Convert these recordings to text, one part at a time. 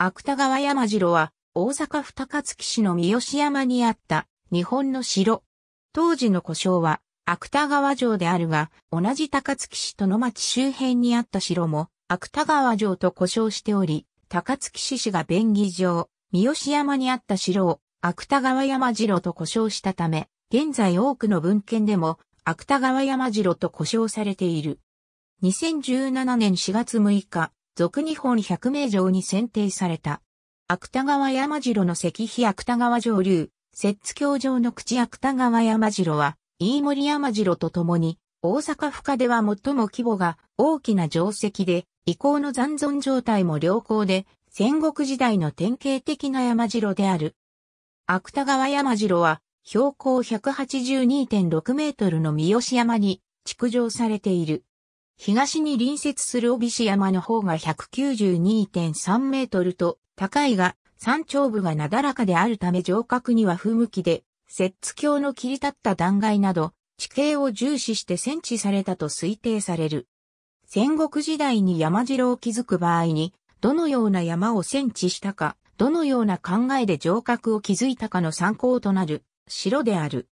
芥川山城は、大阪府高槻市の三好山にあった日本の城。当時の故障は芥川城であるが、同じ高槻市との町周辺にあった城も芥川城と故障しており、高槻市市が便宜上、三好山にあった城を芥川山城と故障したため、現在多くの文献でも芥川山城と故障されている。2017年4月6日、俗日本百名城に選定された。芥川山城の石碑芥川上流、摂津橋上の口芥川山城は、飯森山城とともに、大阪府下では最も規模が大きな城石で、遺構の残存状態も良好で、戦国時代の典型的な山城である。芥川山城は、標高182.6メートルの三好山に築城されている。東に隣接する帯市山の方が192.3メートルと高いが、山頂部がなだらかであるため城郭には不向きで、摂津橋の切り立った断崖など、地形を重視して戦地されたと推定される。戦国時代に山城を築く場合に、どのような山を戦地したか、どのような考えで城郭を築いたかの参考となる、城である。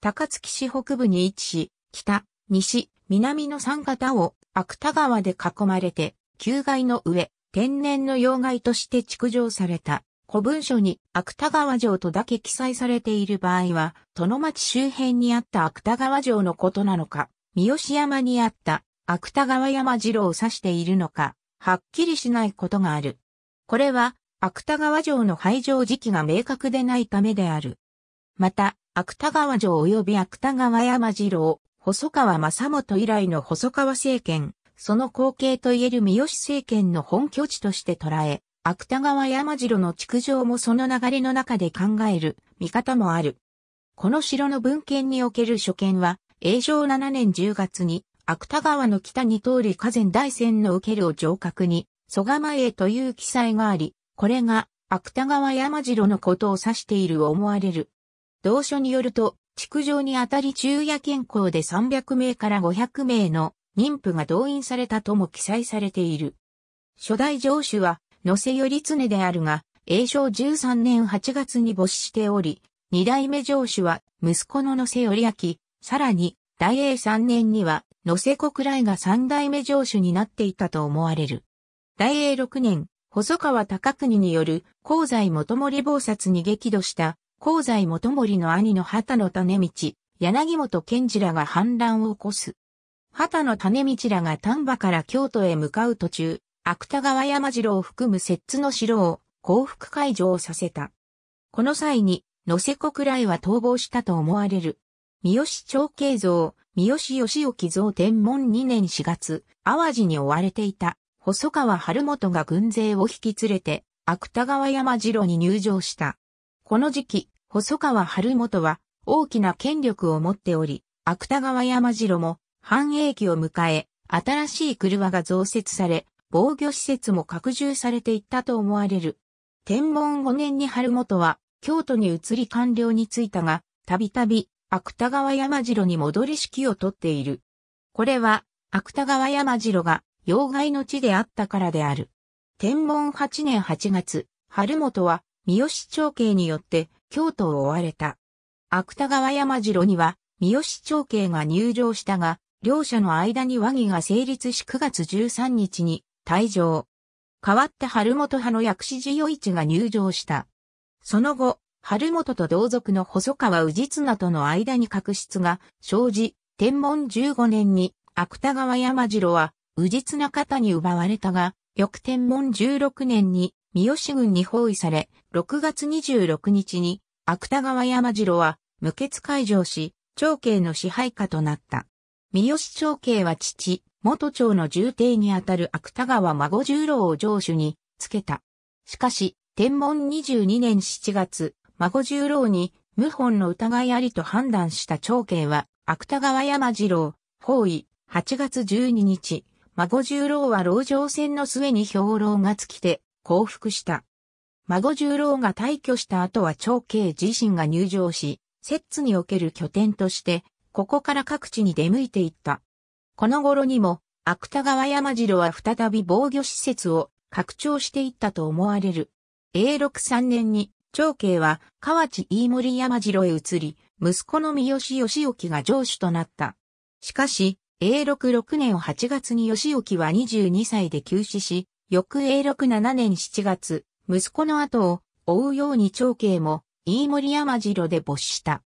高槻市北部に位置し、北、西、南の三方を芥川で囲まれて、旧街の上、天然の要害として築城された。古文書に芥川城とだけ記載されている場合は、殿町周辺にあった芥川城のことなのか、三好山にあった芥川山城を指しているのか、はっきりしないことがある。これは、芥川城の廃城時期が明確でないためである。また、芥川城及び芥川山城、細川正元以来の細川政権、その後継といえる三好政権の本拠地として捉え、芥川山城の築城もその流れの中で考える見方もある。この城の文献における所見は、永正7年10月に、芥川の北に通り河川大戦の受けるを城郭に、蘇我前へという記載があり、これが芥川山城のことを指している思われる。同書によると、築城にあたり昼夜健康で300名から500名の妊婦が動員されたとも記載されている。初代城主は、野瀬頼常であるが、永正13年8月に没しており、二代目城主は、息子の野瀬頼明、さらに、大英3年には、野瀬国来が三代目城主になっていたと思われる。大英6年、細川高国による、香西元森謀殺に激怒した香西元森の兄の畑の種道、柳本賢治らが反乱を起こす。畑の種道らが丹波から京都へ向かう途中、芥川山城を含む摂津の城を降伏解除をさせた。この際に、野瀬らいは逃亡したと思われる。三好長慶像、三好義興像天文2年4月、淡路に追われていた、細川春元が軍勢を引き連れて、芥川山城に入城した。この時期、細川晴元は大きな権力を持っており、芥川山城も繁栄期を迎え、新しい車が増設され、防御施設も拡充されていったと思われる。天文5年に春元は京都に移り官僚に就いたが、たびたび芥川山城に戻り式をとっている。これは芥川山城が妖怪の地であったからである。天文8年8月、春元は三好長慶によって京都を追われた。芥川山城には、三好長慶が入城したが、両者の間に和議が成立し9月13日に退場。代わって春元派の薬師寺与一が入城した。その後、春元と同族の細川氏綱との間に確執が生じ、天文15年に芥川山城は氏綱方に奪われたが、翌天文16年に三好軍に包囲され、6月26日に芥川山城は無血開城し、長慶の支配下となった。三好長慶は父、元長の重帝にあたる芥川孫十郎を城主につけた。しかし、天文22年7月、孫十郎に謀反の疑いありと判断した長慶は、芥川山次郎、包囲、8月12日、孫十郎は老城戦の末に兵糧が尽きて、降伏した。孫十郎が退去した後は長慶自身が入場し、摂津における拠点として、ここから各地に出向いていった。この頃にも、芥川山城は再び防御施設を拡張していったと思われる。永禄3年に、長慶は河内飯森山城へ移り、息子の三好義興が城主となった。しかし、永禄6年8月に義興は22歳で急死し、翌永禄7年7月、息子の後を追うように長兄も飯森山城で没した。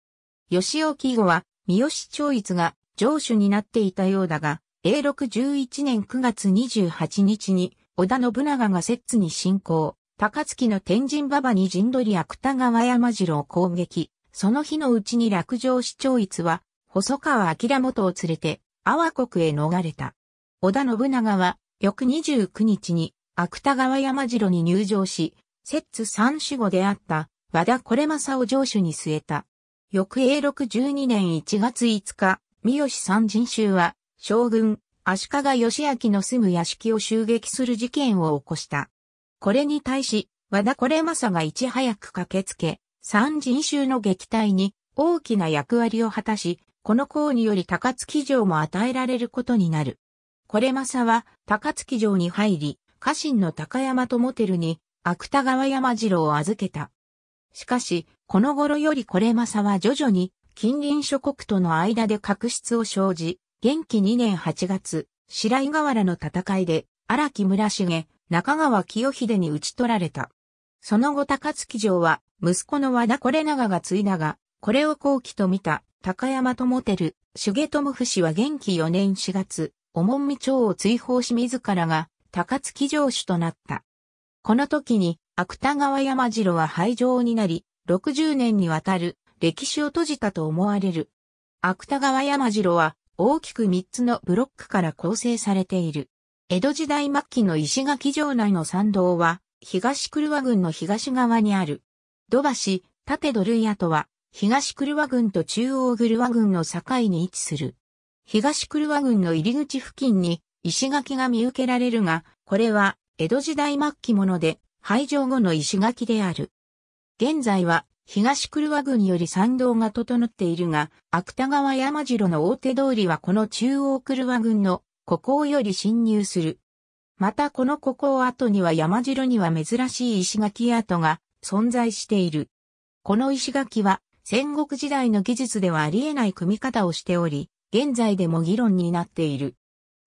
吉尾後は三好長逸が城主になっていたようだが、永禄11年9月28日に織田信長が摂津に侵攻、高槻の天神馬場に陣取り芥川山城を攻撃、その日のうちに落城市長逸は細川明元を連れて阿波国へ逃れた。織田信長は翌29日に芥川山城に入城し、摂津三守護であった和田これを城主に据えた。翌永禄12年1月5日、三好三人衆は、将軍、足利義明の住む屋敷を襲撃する事件を起こした。これに対し、和田これがいち早く駆けつけ、三人衆の撃退に大きな役割を果たし、この功により高槻城も与えられることになる。これは高槻城に入り、家臣の高山とモテるに、芥川山次郎を預けた。しかし、この頃よりこれまさは徐々に、近隣諸国との間で確執を生じ、元気2年8月、白井河原の戦いで、荒木村重、中川清秀に討ち取られた。その後高槻城は、息子の和田これ長が継いだが、これを後期と見た、高山とモテる、重友不氏は元気4年4月、おもんみ町を追放し自らが、高槻城主となった。この時に芥川山城は廃城になり、60年にわたる歴史を閉じたと思われる。芥川山城は大きく3つのブロックから構成されている。江戸時代末期の石垣城内の参道は、東久留和郡の東側にある。土橋、縦土塁跡は、東久留和郡と中央久留和郡の境に位置する。東久留和郡の入り口付近に、石垣が見受けられるが、これは江戸時代末期もので、廃城後の石垣である。現在は東車和郡より参道が整っているが、芥川山城の大手通りはこの中央車和郡の孤高より侵入する。またこの孤高跡には山城には珍しい石垣跡が存在している。この石垣は戦国時代の技術ではありえない組み方をしており、現在でも議論になっている。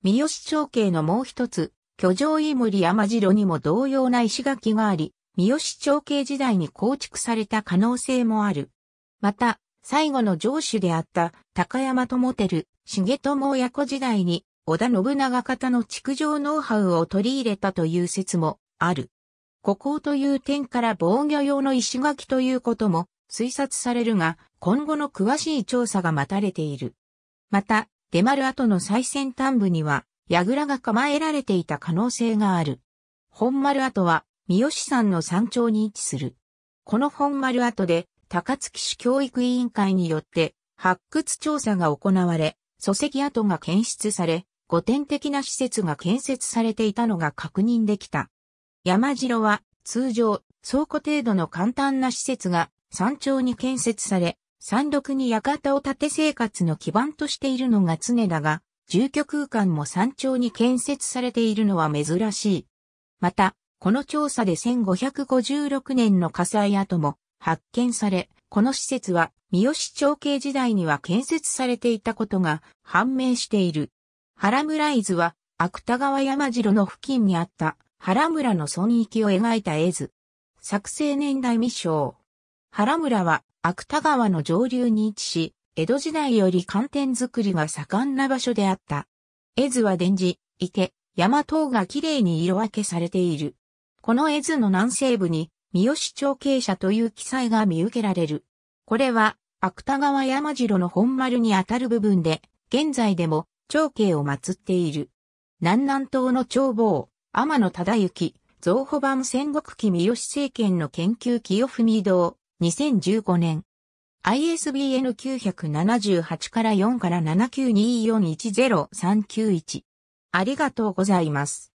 三好町系のもう一つ、居城井森山城にも同様な石垣があり、三好町系時代に構築された可能性もある。また、最後の城主であった高山智輝、重友親子時代に織田信長方の築城ノウハウを取り入れたという説もある。孤高という点から防御用の石垣ということも推察されるが、今後の詳しい調査が待たれている。また、出丸跡の最先端部には、櫓が構えられていた可能性がある。本丸跡は、三好山の山頂に位置する。この本丸跡で、高槻市教育委員会によって、発掘調査が行われ、礎石跡が検出され、古典的な施設が建設されていたのが確認できた。山城は、通常、倉庫程度の簡単な施設が山頂に建設され、山麓に館を建て生活の基盤としているのが常だが、住居空間も山頂に建設されているのは珍しい。また、この調査で1556年の火災跡も発見され、この施設は三好長慶時代には建設されていたことが判明している。原村伊豆は芥川山城の付近にあった原村の村域を描いた絵図。作成年代未詳。原村は芥川の上流に位置し、江戸時代より寒天作りが盛んな場所であった。絵図は電磁、池、山等がきれいに色分けされている。この絵図の南西部に、三好町傾斜という記載が見受けられる。これは、芥川山城の本丸にあたる部分で、現在でも、長慶を祀っている。南南東の長坊、天野忠之、造保版戦国記三好政権の研究清文堂、2015年。ISBN 978から4から7924103991。ありがとうございます。